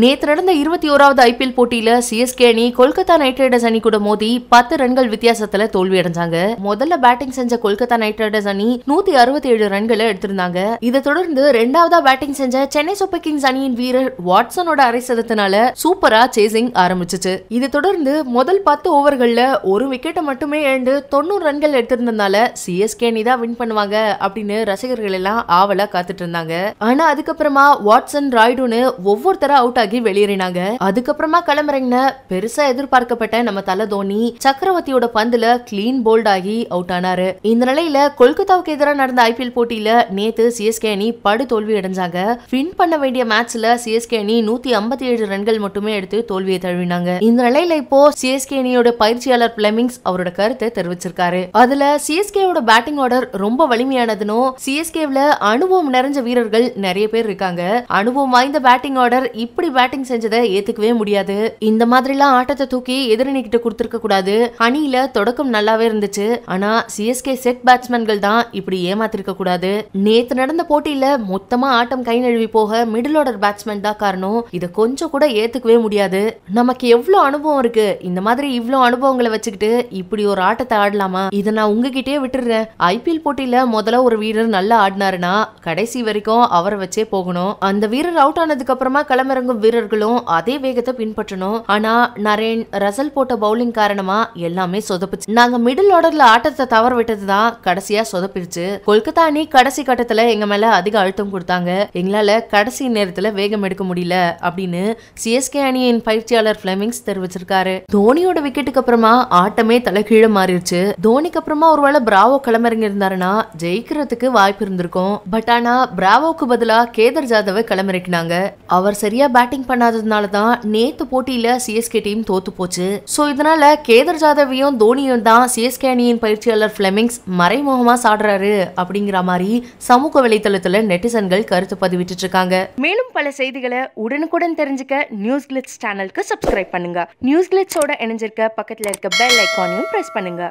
நேற்று நடந்த இருபத்தி ஓராவது ஐபிஎல் போட்டியில சிஎஸ்கே அணி கொல்கத்தா நைட் ரைடர்ஸ் அணி கூட மோதி பத்து ரன்கள் வித்தியாசத்துல தோல்வி அடைஞ்சாங்க முதல்ல பேட்டிங் செஞ்ச கொல்கத்தா நைட் ரைடர்ஸ் அணி நூத்தி அறுபத்தி ஏழு ரன்களை எடுத்திருந்தாங்க இதை தொடர்ந்து ரெண்டாவதா பேட்டிங் செஞ்ச சென்னை சூப்பர் கிங்ஸ் அணியின் வீரர் வாட்சனோட அரை சதத்தினால சூப்பரா சேசிங் ஆரம்பிச்சிச்சு இதை தொடர்ந்து முதல் பத்து ஓவர்கள்ல ஒரு விக்கெட்டை மட்டுமே இழந்து தொண்ணூறு ரன்கள் எடுத்திருந்ததுனால சிஎஸ்கே அணி தான் வின் பண்ணுவாங்க அப்படின்னு ரசிகர்கள் எல்லாம் ஆவலா காத்துட்டு இருந்தாங்க ஆனா அதுக்கப்புறமா வாட்சன் ராய்டுன்னு ஒவ்வொருத்தர அவுட் ஆகி வெளியேறினாங்க அதுக்கப்புறமா கிளம்புறீங்கன்னு பெருசா எதிர்பார்க்கப்பட்ட நம்ம தலை தோனி சக்கரவர்த்தியோட பந்துல கிளீன் போல்ட் ஆகி அவுட் ஆனாரு இந்த நிலையில கொல்கத்தாவுக்கு எதிராக நடந்த ஐபிஎல் போட்டியில நேத்து சிஎஸ்கே அணி படு தோல்வி அடைஞ்சாங்க வின் பண்ண வேண்டிய மேட்ச்ல சிஎஸ்கே அணி நூத்தி ஐம்பத்தி ஏழு ரன்கள் மட்டுமே எடுத்து தோல்வியை தழுவினாங்க இந்த நிலையில இப்போ சிஎஸ்கே அணியோட பயிற்சியாளர் பிளமிங்ஸ் அவரோட கருத்தை தெரிவிச்சிருக்காரு அதுல சிஎஸ்கேவோட பேட்டிங் ஆர்டர் ரொம்ப வலிமையானதுனும் சிஎஸ்கேல அனுபவம் நிறைஞ்ச வீரர்கள் நிறைய பேர் இருக்காங்க அனுபவம் வாய்ந்த பேட்டிங் ஆர்டர் இப்படி பேட்டிங் செஞ்சதை ஏத்துக்கவே முடியாது இந்த மாதிரிலாம் ஆட்டத்தை தூக்கி எதிரணிக்கிட்ட கொடுத்துருக்க கூடாது அணியில தொடக்கம் நல்லாவே இருந்துச்சு ஆனா சிஎஸ்கே செட் பேட்ஸ்மேன்கள் தான் இப்படி ஏமாத்திருக்க கூடாது நேத்து நடந்த போட்டியில மொத்தமா ஆட்டம் கை நழுவி போக மிடில் ஆர்டர் பேட்ஸ்மேன் தான் காரணம் இதை கொஞ்சம் கூட ஏத்துக்கவே முடியாது நமக்கு எவ்வளவு அனுபவம் இருக்கு இந்த மாதிரி இவ்வளவு அனுபவங்களை வச்சுக்கிட்டு இப்படி ஒரு ஆட்டத்தை ஆடலாமா இதை நான் உங்ககிட்டயே விட்டுறேன் ஐபிஎல் போட்டியில முதல்ல ஒரு வீரர் நல்லா ஆடினாருன்னா கடைசி வரைக்கும் அவரை வச்சே போகணும் அந்த வீரர் அவுட் ஆனதுக்கு அப்புறமா களமிறங்க இறங்கும் வீரர்களும் அதே வேகத்தை பின்பற்றணும் ஆனா நரேன் ரசல் போட்ட பவுலிங் காரணமா எல்லாமே சொதப்புச்சு நாங்க மிடில் ஆர்டர்ல ஆட்டத்தை தவற விட்டதுதான் கடைசியா சொதப்பிடுச்சு கொல்கத்தா அணி கடைசி கட்டத்துல எங்க மேல அதிக அழுத்தம் கொடுத்தாங்க எங்களால கடைசி நேரத்துல வேகம் எடுக்க முடியல அப்படின்னு சிஎஸ்கே அணியின் பயிற்சியாளர் பிளமிங்ஸ் தெரிவிச்சிருக்காரு தோனியோட விக்கெட்டுக்கு அப்புறமா ஆட்டமே தலைகீழ மாறிடுச்சு தோனிக்கு அப்புறமா ஒருவேளை பிராவோ கிளம்பறங்க இருந்தாருன்னா ஜெயிக்கிறதுக்கு வாய்ப்பு இருந்திருக்கும் பட் ஆனா பிராவோக்கு பதிலா கேதர் ஜாதவை கிளம்பிருக்கினாங்க அவர் சரியா பேட்டிங் பண்ணாததுனால தான் நேத்து போட்டியில சிஎஸ்கே டீம் தோத்து போச்சு சோ இதனால கேதர் ஜாதவியும் தோனியும் தான் சிஎஸ்கே அணியின் பயிற்சியாளர் பிளெமிங்ஸ் மறைமுகமா சாடுறாரு அப்படிங்கிற மாதிரி சமூக வலைதளத்துல நெட்டிசன்கள் கருத்து பதிவிட்டு இருக்காங்க மேலும் பல செய்திகளை உடனுக்குடன் தெரிஞ்சுக்க நியூஸ் கிளிட்ஸ் சேனலுக்கு சப்ஸ்கிரைப் பண்ணுங்க நியூஸ் கிளிட்ஸோட இணைஞ்சிருக்க பக்கத்துல இருக்க பெல் ஐக்கானையும் பிரஸ் பண்ணுங்க